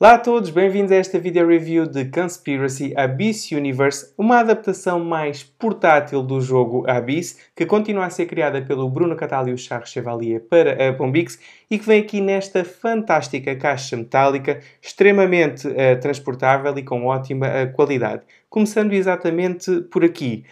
Olá a todos, bem-vindos a esta video review de Conspiracy Abyss Universe, uma adaptação mais portátil do jogo Abyss, que continua a ser criada pelo Bruno Cataldi e o Charles Chevalier para a Bombix e que vem aqui nesta fantástica caixa metálica, extremamente uh, transportável e com ótima uh, qualidade. Começando exatamente por aqui.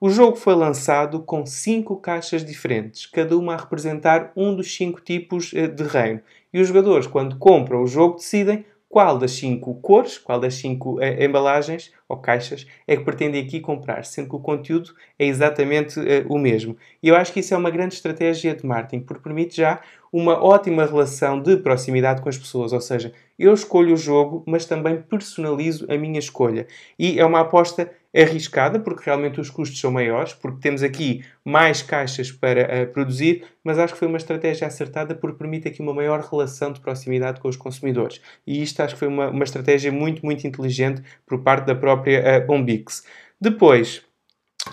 O jogo foi lançado com cinco caixas diferentes, cada uma a representar um dos cinco tipos uh, de reino. E os jogadores, quando compram o jogo, decidem qual das cinco cores, qual das cinco eh, embalagens ou caixas é que pretendem aqui comprar, sendo que o conteúdo é exatamente eh, o mesmo. E eu acho que isso é uma grande estratégia de marketing, porque permite já uma ótima relação de proximidade com as pessoas, ou seja, eu escolho o jogo, mas também personalizo a minha escolha. E é uma aposta arriscada, porque realmente os custos são maiores, porque temos aqui mais caixas para uh, produzir, mas acho que foi uma estratégia acertada porque permite aqui uma maior relação de proximidade com os consumidores. E isto acho que foi uma, uma estratégia muito, muito inteligente por parte da própria uh, eh, Bombix. Depois,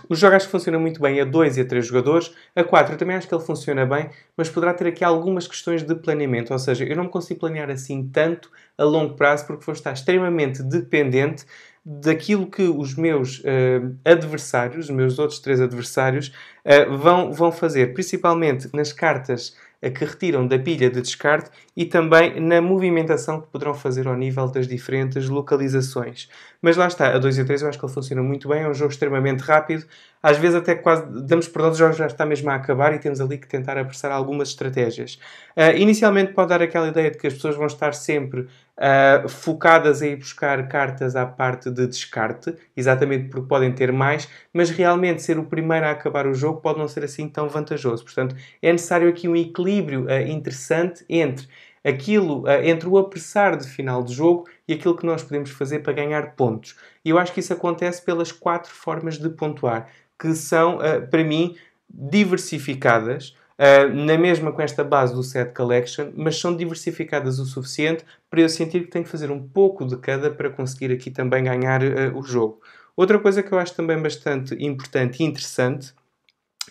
os jogos acho que funcionam muito bem a 2 e a 3 jogadores. A 4 também acho que ele funciona bem, mas poderá ter aqui algumas questões de planeamento. Ou seja, eu não me consigo planear assim tanto a longo prazo porque vou estar extremamente dependente daquilo que os meus uh, adversários, os meus outros três adversários, uh, vão, vão fazer, principalmente nas cartas que retiram da pilha de descarte e também na movimentação que poderão fazer ao nível das diferentes localizações. Mas lá está, a 2 e a 3 eu acho que ele funciona muito bem, é um jogo extremamente rápido, às vezes até quase damos por nós, o jogo já está mesmo a acabar e temos ali que tentar apressar algumas estratégias. Uh, inicialmente pode dar aquela ideia de que as pessoas vão estar sempre Uh, focadas em ir buscar cartas à parte de descarte, exatamente porque podem ter mais, mas realmente ser o primeiro a acabar o jogo pode não ser assim tão vantajoso. Portanto, é necessário aqui um equilíbrio uh, interessante entre aquilo, uh, entre o apressar de final de jogo e aquilo que nós podemos fazer para ganhar pontos. E eu acho que isso acontece pelas quatro formas de pontuar, que são, para mim, diversificadas. Uh, na mesma com esta base do set collection, mas são diversificadas o suficiente para eu sentir que tenho que fazer um pouco de cada para conseguir aqui também ganhar uh, o jogo. Outra coisa que eu acho também bastante importante e interessante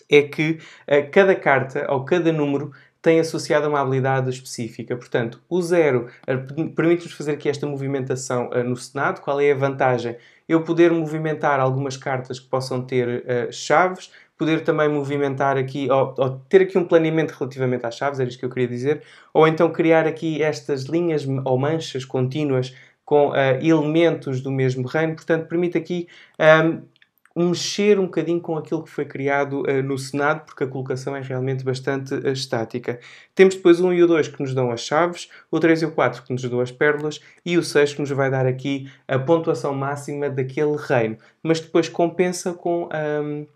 é que uh, cada carta ou cada número tem associada uma habilidade específica. Portanto, o zero eh, permite-nos fazer aqui esta movimentação uh, no Senado. Qual é a vantagem? Eu poder movimentar algumas cartas que possam ter uh, chaves, poder também movimentar aqui, ou, ou, ter aqui um planeamento relativamente às chaves, era isto que eu queria dizer, ou então criar aqui estas linhas ou manchas contínuas com uh, elementos do mesmo reino, portanto permite aqui um, ehm, mexer um bocadinho com aquilo que foi criado uh, no Senado, porque a colocação é realmente bastante uh, estática. Temos depois o 1 e o 2 que nos dão as chaves, o 3 e o 4 que nos dão as pérolas e o 6 que nos vai dar aqui a pontuação máxima daquele reino, mas depois compensa com... Um, ehm,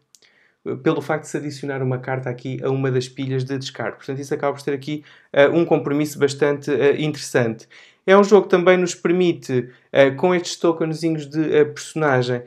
pelo facto de se adicionar uma carta aqui a uma das pilhas de descarte. Portanto, isso acaba por ter aqui uh, um compromisso bastante uh, interessante. É um jogo que também nos permite, uh, com estes tokenzinhos de personagem,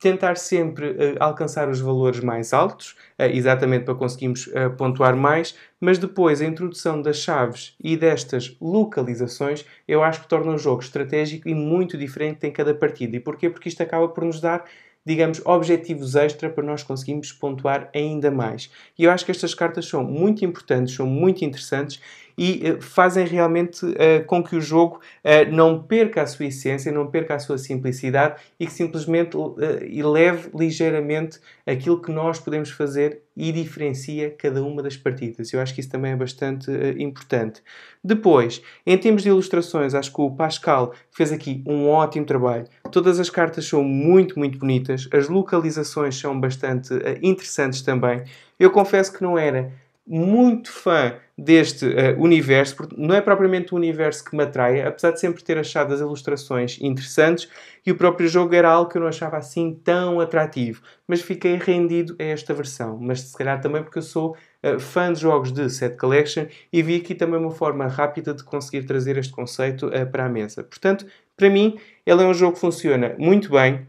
tentar sempre alcançar os valores mais altos, exatamente para conseguirmos pontuar mais, mas depois a introdução das chaves e destas localizações eu acho que torna o jogo estratégico e muito diferente em cada partida. E porquê? Porque isto acaba por nos dar digamos, objetivos extra para nós conseguirmos pontuar ainda mais. E eu acho que estas cartas são muito importantes, são muito interessantes e eh, fazem realmente uh, com que o jogo uh, não perca a sua essência, não perca a sua simplicidade e que simplesmente uh, eleve ligeiramente aquilo que nós podemos fazer e diferencia cada uma das partidas. Eu acho que isso também é bastante importante. Depois, em termos de ilustrações, acho que o Pascal fez aqui um ótimo trabalho. Todas as cartas são muito, muito bonitas, as localizações são bastante interessantes também. Eu confesso que não era muito fã deste uh, universo, porque não é propriamente um universo que me atrai, apesar de sempre ter achado as ilustrações interessantes e o próprio jogo era algo que eu não achava assim tão atrativo. Mas fiquei rendido a esta versão. Mas se calhar também porque eu sou uh, fã de jogos de set collection e vi aqui também uma forma rápida de conseguir trazer este conceito uh, para a mesa. Portanto, para mim, ele é um jogo que funciona muito bem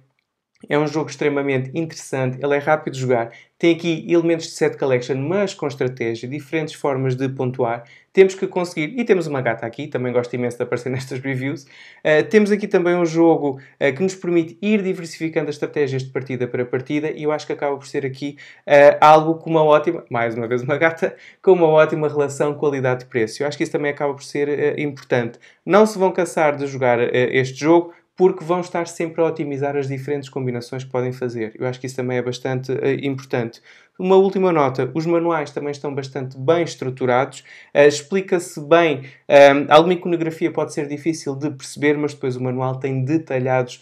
é um jogo extremamente interessante, ele é rápido de jogar, tem aqui elementos de set collection, mas com estratégia, diferentes formas de pontuar. Temos que conseguir, e temos uma gata aqui, também gosto imenso de aparecer nestas reviews. Uh, temos aqui também um jogo uh, que nos permite ir diversificando as estratégias de partida para partida, e eu acho que acaba por ser aqui uh, algo com uma ótima, mais uma vez uma gata, com uma ótima relação qualidade-preço. Eu acho que isso também acaba por ser importante. Não se vão cansar de jogar este jogo, porque vão estar sempre a otimizar as diferentes combinações que podem fazer. Eu acho que isso também é bastante uh, importante. Uma última nota: os manuais também estão bastante bem estruturados, uh, explica-se bem. Uh, eh, alguma iconografia pode ser difícil de perceber, mas depois o manual tem detalhados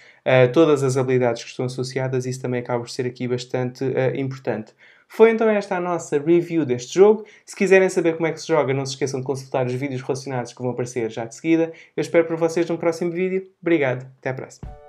todas as habilidades que estão associadas, e isso também acaba por ser aqui bastante importante. Foi então esta a nossa review deste jogo. Se quiserem saber como é que se joga, não se esqueçam de consultar os vídeos relacionados que vão aparecer já de seguida. Eu espero por vocês no próximo vídeo. Obrigado, até à próxima.